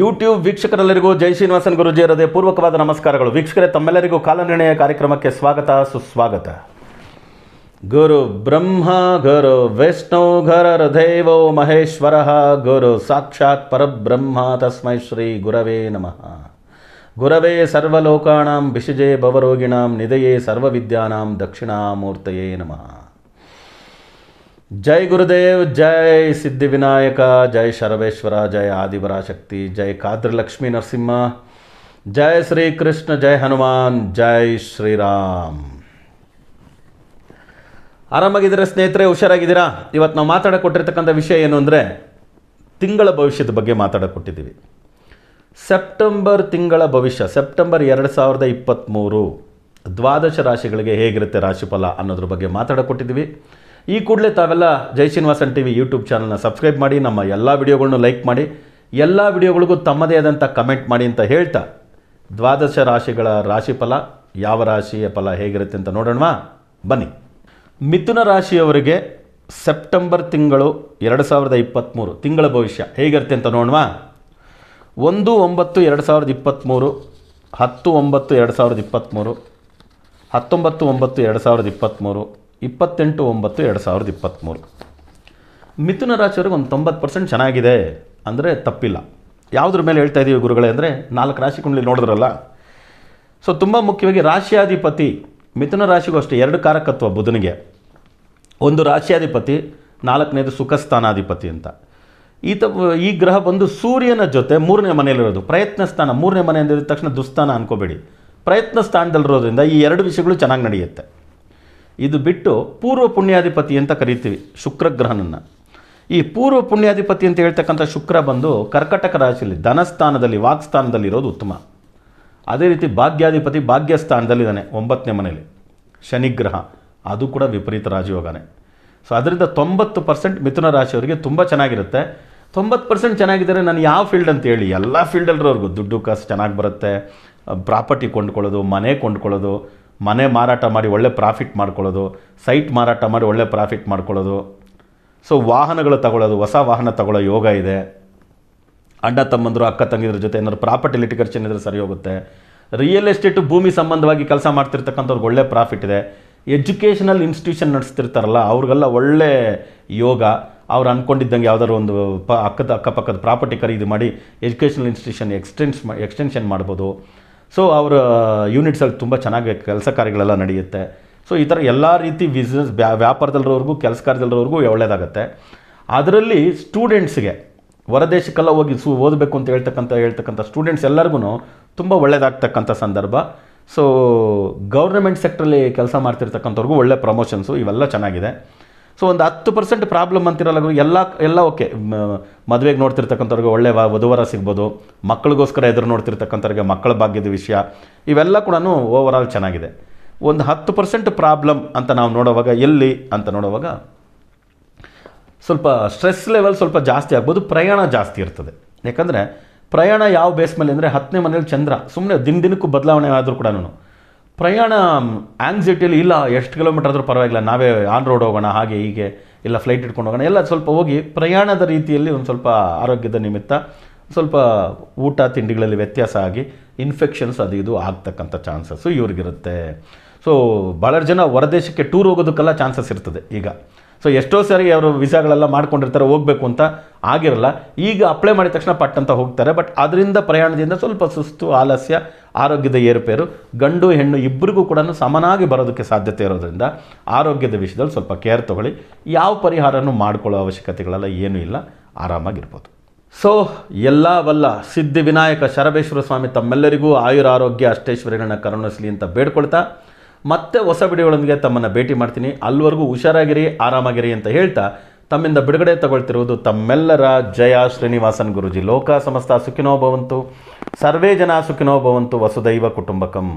YouTube ವೀಕ್ಷಕರೆಲ್ಲರಿಗೂ ಜೈ ಶ್ರೀನಿವಾಸನ್ ಗುರುಜಿ ಇರದೆ ಪೂರ್ವಕವಾದ ನಮಸ್ಕಾರಗಳು ವೀಕ್ಷಕರೇ ತಮ್ಮೆಲ್ಲರಿಗೂ ಕಾಲನಿರ್ಣಯ ಕಾರ್ಯಕ್ರಮಕ್ಕೆ ಸ್ವಾಗತ ಸುಸ್ವಾಗತ ಗುರು ಬ್ರಹ್ಮ ಗುರು ವಿಷ್ಣು ದೇವೋ ಮಹೇಶ್ವರ ಗುರು ಸಾಕ್ಷಾತ್ ಪರಬ್ರಹ್ಮ ತಸ್ಮೈ ಶ್ರೀ ಗುರವೇ ನಮಃ ಗುರವೇ ಸರ್ವಲೋಕಾಣಂ ಭಿಷಿಜೆ ಭವರೋಗಿಣಾಂ ನಿಧಯೇ ಸರ್ವವಿದ್ಯಾನಾಂ ದಕ್ಷಿಣಾಮೂರ್ತಯೇ ನಮಃ ಜೈ ಗುರುದೇವ್ ಜೈ ವಿನಾಯಕ ಜೈ ಶರವೇಶ್ವರ ಜೈ ಆದಿವರಾಶಕ್ತಿ ಜೈ ಕಾದ್ರಲಕ್ಷ್ಮೀ ನರಸಿಂಹ ಜೈ ಶ್ರೀಕೃಷ್ಣ ಜೈ ಹನುಮಾನ್ ಜೈ ಶ್ರೀರಾಮ್ ಆರಾಮಾಗಿದ್ದೀರಾ ಸ್ನೇಹಿತರೆ ಹುಷಾರಾಗಿದ್ದೀರಾ ಇವತ್ತು ನಾವು ಕೊಟ್ಟಿರ್ತಕ್ಕಂಥ ವಿಷಯ ಏನು ಅಂದರೆ ತಿಂಗಳ ಭವಿಷ್ಯದ ಬಗ್ಗೆ ಕೊಟ್ಟಿದ್ದೀವಿ ಸೆಪ್ಟೆಂಬರ್ ತಿಂಗಳ ಭವಿಷ್ಯ ಸೆಪ್ಟೆಂಬರ್ ಎರಡು ಸಾವಿರದ ಇಪ್ಪತ್ತ್ಮೂರು ದ್ವಾದಶ ರಾಶಿಗಳಿಗೆ ಹೇಗಿರುತ್ತೆ ರಾಶಿಫಲ ಅನ್ನೋದ್ರ ಬಗ್ಗೆ ಕೊಟ್ಟಿದ್ದೀವಿ ಈ ಕೂಡಲೇ ತಾವೆಲ್ಲ Jai Srinivasan T V YouTube ಚಾನಲ್ನ ಸಬ್ಸ್ಕ್ರೈಬ್ ಮಾಡಿ ನಮ್ಮ ಎಲ್ಲ ವಿಡಿಯೋಗಳನ್ನು ಲೈಕ್ ಮಾಡಿ ಎಲ್ಲ ವಿಡಿಯೋಗಳಿಗೂ ತಮ್ಮದೇ ಆದಂಥ ಕಮೆಂಟ್ ಮಾಡಿ ಅಂತ ಹೇಳ್ತಾ ದ್ವಾದಶ ರಾಶಿಗಳ ರಾಶಿ ಫಲ ಯಾವ ರಾಶಿಯ ಫಲ ಹೇಗಿರುತ್ತೆ ಅಂತ ನೋಡೋಣ ಬನ್ನಿ ಮಿಥುನ ರಾಶಿಯವರಿಗೆ ಸೆಪ್ಟೆಂಬರ್ ತಿಂಗಳು ಎರಡು ಸಾವಿರದ ಇಪ್ಪತ್ತ್ಮೂರು ತಿಂಗಳ ಭವಿಷ್ಯ ಹೇಗಿರುತ್ತೆ ಅಂತ ನೋಡೋಣವಾ ಒಂದು ಒಂಬತ್ತು ಎರಡು ಸಾವಿರದ ಇಪ್ಪತ್ತ್ಮೂರು ಹತ್ತು ಒಂಬತ್ತು ಎರಡು ಸಾವಿರದ ಇಪ್ಪತ್ತ್ಮೂರು ಹತ್ತೊಂಬತ್ತು ಒಂಬತ್ತು ಎರಡು ಸಾವಿರದ ಇಪ್ಪತ್ತ್ಮೂರು ಇಪ್ಪತ್ತೆಂಟು ಒಂಬತ್ತು ಎರಡು ಸಾವಿರದ ಇಪ್ಪತ್ತ್ಮೂರು ಮಿಥುನ ರಾಶಿಯವ್ರಿಗೆ ಒಂದು ತೊಂಬತ್ತು ಪರ್ಸೆಂಟ್ ಚೆನ್ನಾಗಿದೆ ಅಂದರೆ ತಪ್ಪಿಲ್ಲ ಯಾವುದ್ರ ಮೇಲೆ ಹೇಳ್ತಾ ಇದ್ದೀವಿ ಗುರುಗಳೇ ಅಂದರೆ ನಾಲ್ಕು ರಾಶಿ ಕುಂಡಲಿ ನೋಡಿದ್ರಲ್ಲ ಸೊ ತುಂಬ ಮುಖ್ಯವಾಗಿ ರಾಶಿಯಾಧಿಪತಿ ಮಿಥುನ ರಾಶಿಗೂ ಅಷ್ಟೇ ಎರಡು ಕಾರಕತ್ವ ಬುಧನಿಗೆ ಒಂದು ರಾಶಿಯಾಧಿಪತಿ ನಾಲ್ಕನೇದು ಸುಖಸ್ಥಾನಾಧಿಪತಿ ಅಂತ ಈತ ಈ ಗ್ರಹ ಬಂದು ಸೂರ್ಯನ ಜೊತೆ ಮೂರನೇ ಮನೆಯಲ್ಲಿರೋದು ಪ್ರಯತ್ನ ಸ್ಥಾನ ಮೂರನೇ ಮನೆಯಿಂದ ಇದ್ದ ತಕ್ಷಣ ದುಸ್ಥಾನ ಅನ್ಕೋಬೇಡಿ ಪ್ರಯತ್ನ ಸ್ಥಾನದಲ್ಲಿರೋದ್ರಿಂದ ಈ ಎರಡು ವಿಷಯಗಳು ಚೆನ್ನಾಗಿ ನಡೆಯುತ್ತೆ ಇದು ಬಿಟ್ಟು ಪೂರ್ವ ಪುಣ್ಯಾಧಿಪತಿ ಅಂತ ಕರಿತೀವಿ ಶುಕ್ರಗ್ರಹನನ್ನು ಈ ಪೂರ್ವ ಪುಣ್ಯಾಧಿಪತಿ ಅಂತ ಹೇಳ್ತಕ್ಕಂಥ ಶುಕ್ರ ಬಂದು ಕರ್ಕಟಕ ರಾಶಿಯಲ್ಲಿ ಧನಸ್ಥಾನದಲ್ಲಿ ವಾಕ್ಸ್ಥಾನದಲ್ಲಿ ಇರೋದು ಉತ್ತಮ ಅದೇ ರೀತಿ ಭಾಗ್ಯಾಧಿಪತಿ ಭಾಗ್ಯಸ್ಥಾನದಲ್ಲಿದ್ದಾನೆ ಒಂಬತ್ತನೇ ಮನೆಯಲ್ಲಿ ಶನಿಗ್ರಹ ಅದು ಕೂಡ ವಿಪರೀತ ರಾಜಯೋಗನೇ ಸೊ ಅದರಿಂದ ತೊಂಬತ್ತು ಪರ್ಸೆಂಟ್ ಮಿಥುನ ರಾಶಿಯವರಿಗೆ ತುಂಬ ಚೆನ್ನಾಗಿರುತ್ತೆ ತೊಂಬತ್ತು ಪರ್ಸೆಂಟ್ ಚೆನ್ನಾಗಿದ್ದರೆ ನಾನು ಯಾವ ಫೀಲ್ಡ್ ಅಂತ ಹೇಳಿ ಎಲ್ಲ ಫೀಲ್ಡಲ್ಲಿರೋರ್ಗು ದುಡ್ಡು ಕಾಸು ಚೆನ್ನಾಗಿ ಬರುತ್ತೆ ಪ್ರಾಪರ್ಟಿ ಕೊಂಡ್ಕೊಳ್ಳೋದು ಮನೆ ಕೊಂಡ್ಕೊಳ್ಳೋದು ಮನೆ ಮಾರಾಟ ಮಾಡಿ ಒಳ್ಳೆ ಪ್ರಾಫಿಟ್ ಮಾಡ್ಕೊಳ್ಳೋದು ಸೈಟ್ ಮಾರಾಟ ಮಾಡಿ ಒಳ್ಳೆ ಪ್ರಾಫಿಟ್ ಮಾಡ್ಕೊಳ್ಳೋದು ಸೊ ವಾಹನಗಳು ತಗೊಳ್ಳೋದು ಹೊಸ ವಾಹನ ತಗೊಳ್ಳೋ ಯೋಗ ಇದೆ ಅಣ್ಣ ತಮ್ಮಂದರು ಅಕ್ಕ ತಂಗಿದ್ರ ಜೊತೆ ಏನಾದ್ರು ಪ್ರಾಪರ್ಟಿ ಲಿಟಿಗೇಷನ್ ಇದ್ದರೆ ಸರಿ ಹೋಗುತ್ತೆ ರಿಯಲ್ ಎಸ್ಟೇಟು ಭೂಮಿ ಸಂಬಂಧವಾಗಿ ಕೆಲಸ ಮಾಡ್ತಿರ್ತಕ್ಕಂಥವ್ರಿಗೆ ಒಳ್ಳೆ ಪ್ರಾಫಿಟ್ ಇದೆ ಎಜುಕೇಷನಲ್ ಇನ್ಸ್ಟಿಟ್ಯೂಷನ್ ನಡೆಸ್ತಿರ್ತಾರಲ್ಲ ಅವ್ರಿಗೆಲ್ಲ ಒಳ್ಳೆ ಯೋಗ ಅವ್ರು ಅಂದ್ಕೊಂಡಿದ್ದಂಗೆ ಯಾವ್ದಾದ್ರು ಒಂದು ಪ ಅಕ್ಕದ ಅಕ್ಕಪಕ್ಕದ ಪ್ರಾಪರ್ಟಿ ಖರೀದಿ ಮಾಡಿ ಎಜುಕೇಷನಲ್ ಇನ್ಸ್ಟಿಟ್ಯೂಷನ್ ಎಕ್ಸ್ಟೆನ್ಸ್ ಎಕ್ಸ್ಟೆನ್ಷನ್ ಮಾಡ್ಬೋದು ಸೊ ಅವರ ಯೂನಿಟ್ಸಲ್ಲಿ uh, ತುಂಬ ಚೆನ್ನಾಗಿ ಕೆಲಸ ಕಾರ್ಯಗಳೆಲ್ಲ ನಡೆಯುತ್ತೆ ಸೊ ಈ ಥರ ಎಲ್ಲ ರೀತಿ ಬಿಸ್ನೆಸ್ ವ್ಯಾಪಾರದಲ್ಲಿರೋರ್ಗೂ ಕೆಲಸ ಕಾರ್ಯದಲ್ಲಿರೋರ್ಗೂ ಒಳ್ಳೆಯದಾಗುತ್ತೆ ಅದರಲ್ಲಿ ಸ್ಟೂಡೆಂಟ್ಸ್ಗೆ ಹೊರದೇಶಕ್ಕೆಲ್ಲ ಹೋಗಿ ಸು ಓದಬೇಕು ಅಂತ ಹೇಳ್ತಕ್ಕಂಥ ಹೇಳ್ತಕ್ಕಂಥ ಸ್ಟೂಡೆಂಟ್ಸ್ ಎಲ್ಲರಿಗೂ ತುಂಬ ಒಳ್ಳೆಯದಾಗ್ತಕ್ಕಂಥ ಸಂದರ್ಭ ಸೊ ಗೌರ್ಮೆಂಟ್ ಸೆಕ್ಟ್ರಲ್ಲಿ ಕೆಲಸ ಮಾಡ್ತಿರ್ತಕ್ಕಂಥವ್ರಿಗೂ ಒಳ್ಳೆ ಪ್ರಮೋಷನ್ಸು ಇವೆಲ್ಲ ಚೆನ್ನಾಗಿದೆ ಸೊ ಒಂದು ಹತ್ತು ಪರ್ಸೆಂಟ್ ಪ್ರಾಬ್ಲಮ್ ಅಂತಿರಲ್ಲ ಎಲ್ಲ ಎಲ್ಲ ಓಕೆ ಮದುವೆಗೆ ನೋಡ್ತಿರ್ತಕ್ಕಂಥವ್ರಿಗೆ ಒಳ್ಳೆ ವಧುವರ ಸಿಗ್ಬೋದು ಮಕ್ಕಳಿಗೋಸ್ಕರ ಎದುರು ನೋಡ್ತಿರ್ತಕ್ಕಂಥವ್ರಿಗೆ ಮಕ್ಕಳ ಭಾಗ್ಯದ ವಿಷಯ ಇವೆಲ್ಲ ಕೂಡ ಓವರ್ ಆಲ್ ಚೆನ್ನಾಗಿದೆ ಒಂದು ಹತ್ತು ಪರ್ಸೆಂಟ್ ಪ್ರಾಬ್ಲಮ್ ಅಂತ ನಾವು ನೋಡೋವಾಗ ಎಲ್ಲಿ ಅಂತ ನೋಡೋವಾಗ ಸ್ವಲ್ಪ ಸ್ಟ್ರೆಸ್ ಲೆವೆಲ್ ಸ್ವಲ್ಪ ಜಾಸ್ತಿ ಆಗ್ಬೋದು ಪ್ರಯಾಣ ಜಾಸ್ತಿ ಇರ್ತದೆ ಯಾಕಂದರೆ ಪ್ರಯಾಣ ಯಾವ ಬೇಸ್ ಮೇಲೆ ಅಂದರೆ ಹತ್ತನೇ ಮನೇಲಿ ಚಂದ್ರ ಸುಮ್ಮನೆ ದಿನ ದಿನಕ್ಕೂ ಬದಲಾವಣೆ ಆದರೂ ಕೂಡ ಪ್ರಯಾಣ ಆಂಗ್ಸೈಟಿಯಲ್ಲಿ ಇಲ್ಲ ಎಷ್ಟು ಕಿಲೋಮೀಟರ್ ಆದರೂ ಪರವಾಗಿಲ್ಲ ನಾವೇ ಆನ್ ರೋಡ್ ಹೋಗೋಣ ಹಾಗೆ ಹೀಗೆ ಇಲ್ಲ ಫ್ಲೈಟ್ ಇಟ್ಕೊಂಡು ಹೋಗೋಣ ಎಲ್ಲ ಸ್ವಲ್ಪ ಹೋಗಿ ಪ್ರಯಾಣದ ರೀತಿಯಲ್ಲಿ ಒಂದು ಸ್ವಲ್ಪ ಆರೋಗ್ಯದ ನಿಮಿತ್ತ ಸ್ವಲ್ಪ ಊಟ ತಿಂಡಿಗಳಲ್ಲಿ ವ್ಯತ್ಯಾಸ ಆಗಿ ಇನ್ಫೆಕ್ಷನ್ಸ್ ಅದು ಇದು ಆಗ್ತಕ್ಕಂಥ ಚಾನ್ಸಸ್ಸು ಇವ್ರಿಗಿರುತ್ತೆ ಸೊ ಭಾಳ ಜನ ಹೊರದೇಶಕ್ಕೆ ಟೂರ್ ಹೋಗೋದಕ್ಕೆಲ್ಲ ಚಾನ್ಸಸ್ ಇರ್ತದೆ ಈಗ ಸೊ ಎಷ್ಟೋ ಸಾರಿ ಅವರು ವೀಸಾಗಳೆಲ್ಲ ಮಾಡ್ಕೊಂಡಿರ್ತಾರೆ ಹೋಗಬೇಕು ಅಂತ ಆಗಿರಲ್ಲ ಈಗ ಅಪ್ಲೈ ಮಾಡಿದ ತಕ್ಷಣ ಪಟ್ ಅಂತ ಹೋಗ್ತಾರೆ ಬಟ್ ಅದರಿಂದ ಪ್ರಯಾಣದಿಂದ ಸ್ವಲ್ಪ ಸುಸ್ತು ಆಲಸ್ಯ ಆರೋಗ್ಯದ ಏರುಪೇರು ಗಂಡು ಹೆಣ್ಣು ಇಬ್ಬರಿಗೂ ಕೂಡ ಸಮನಾಗಿ ಬರೋದಕ್ಕೆ ಸಾಧ್ಯತೆ ಇರೋದ್ರಿಂದ ಆರೋಗ್ಯದ ವಿಷಯದಲ್ಲಿ ಸ್ವಲ್ಪ ಕೇರ್ ತಗೊಳ್ಳಿ ಯಾವ ಪರಿಹಾರನೂ ಮಾಡಿಕೊಳ್ಳೋ ಅವಶ್ಯಕತೆಗಳೆಲ್ಲ ಏನೂ ಇಲ್ಲ ಆರಾಮಾಗಿರ್ಬೋದು ಸೊ ಎಲ್ಲ ವಲ್ಲ ಸಿದ್ಧಿ ವಿನಾಯಕ ಶರಬೇಶ್ವರ ಸ್ವಾಮಿ ತಮ್ಮೆಲ್ಲರಿಗೂ ಆಯುರಾರೋಗ್ಯ ಅಷ್ಟೇಶ್ವರಿಗಳನ್ನ ಕರುಣಿಸಲಿ ಅಂತ ಬೇಡ್ಕೊಳ್ತಾ ಮತ್ತೆ ಹೊಸ ವಿಡಿಯೋಗಳೊಂದಿಗೆ ತಮ್ಮನ್ನು ಭೇಟಿ ಮಾಡ್ತೀನಿ ಅಲ್ಲಿವರೆಗೂ ಹುಷಾರಾಗಿರಿ ಆರಾಮಾಗಿರಿ ಅಂತ ಹೇಳ್ತಾ ತಮ್ಮಿಂದ ಬಿಡುಗಡೆ ತಗೊಳ್ತಿರುವುದು ತಮ್ಮೆಲ್ಲರ ಜಯ ಶ್ರೀನಿವಾಸನ್ ಗುರುಜಿ ಲೋಕ ಸಮಸ್ತ ಸುಖಿನೋ ಭವಂತು ಸರ್ವೇ ಜನ ಸುಖಿನೋ ಭವಂತು ವಸುದೈವ ಕುಟುಂಬಕಂ